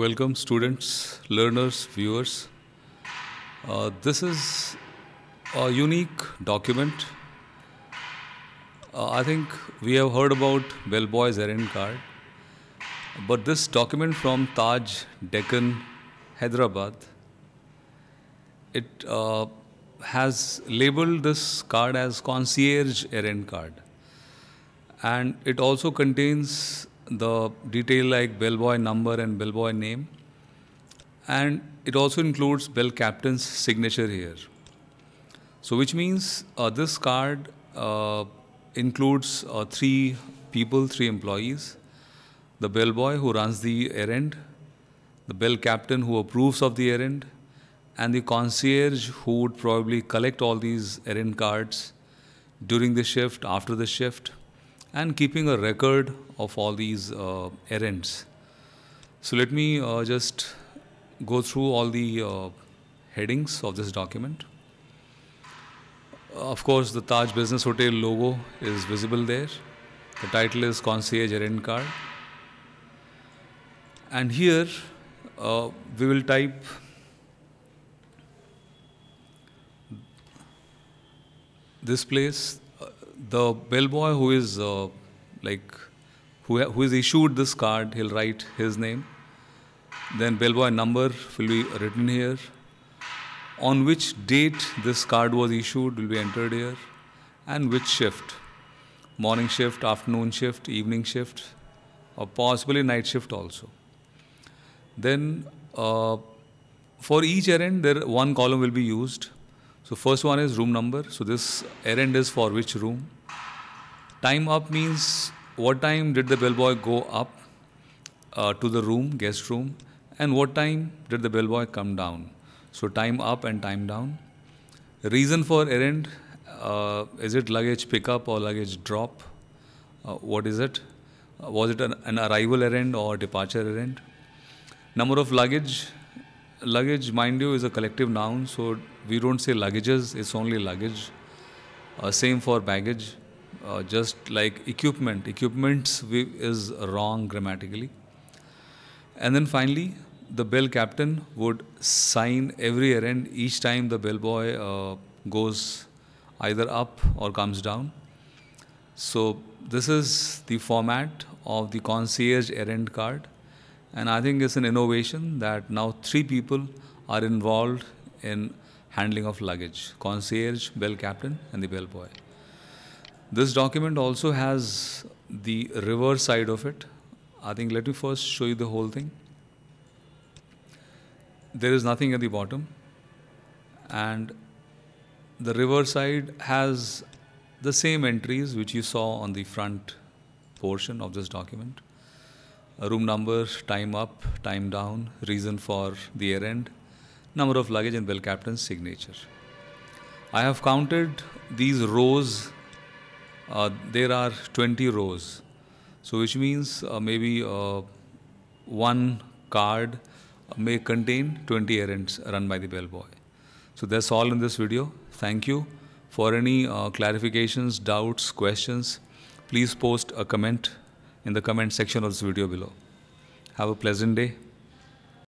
Welcome, students, learners, viewers. Uh, this is a unique document. Uh, I think we have heard about Bellboy's errand card, but this document from Taj, Deccan, Hyderabad, it uh, has labeled this card as concierge errand card and it also contains the detail like bellboy number and bellboy name. And it also includes bell captain's signature here. So which means uh, this card uh, includes uh, three people, three employees, the bellboy who runs the errand, the bell captain who approves of the errand, and the concierge who would probably collect all these errand cards during the shift, after the shift, and keeping a record of all these uh, errands. So let me uh, just go through all the uh, headings of this document. Of course, the Taj Business Hotel logo is visible there. The title is Concierge Errand Card. And here uh, we will type this place, the bellboy who is uh, like who, who is issued this card, he'll write his name. Then bellboy number will be written here. On which date this card was issued will be entered here, and which shift, morning shift, afternoon shift, evening shift, or possibly night shift also. Then uh, for each errand, there one column will be used so first one is room number. So this errand is for which room. Time up means what time did the bellboy go up uh, to the room, guest room, and what time did the bellboy come down. So time up and time down. Reason for errand, uh, is it luggage pickup or luggage drop? Uh, what is it? Uh, was it an, an, arrival errand or departure errand? Number of luggage, luggage, mind you, is a collective noun, so we don't say luggages, it's only luggage. Uh, same for baggage, uh, just like equipment. Equipments we, is wrong grammatically. And then finally, the bell captain would sign every errand each time the bellboy uh, goes either up or comes down. So, this is the format of the concierge errand card. And I think it's an innovation that now three people are involved in handling of luggage concierge, bell captain, and the bellboy. This document also has the reverse side of it. I think let me first show you the whole thing. There is nothing at the bottom, and the reverse side has the same entries which you saw on the front portion of this document room number, time up, time down, reason for the errand, number of luggage and bell captain's signature. I have counted these rows. Uh, there are 20 rows. So which means uh, maybe uh, one card may contain 20 errands run by the bellboy. So that's all in this video. Thank you. For any uh, clarifications, doubts, questions, please post a comment in the comment section of this video below. Have a pleasant day.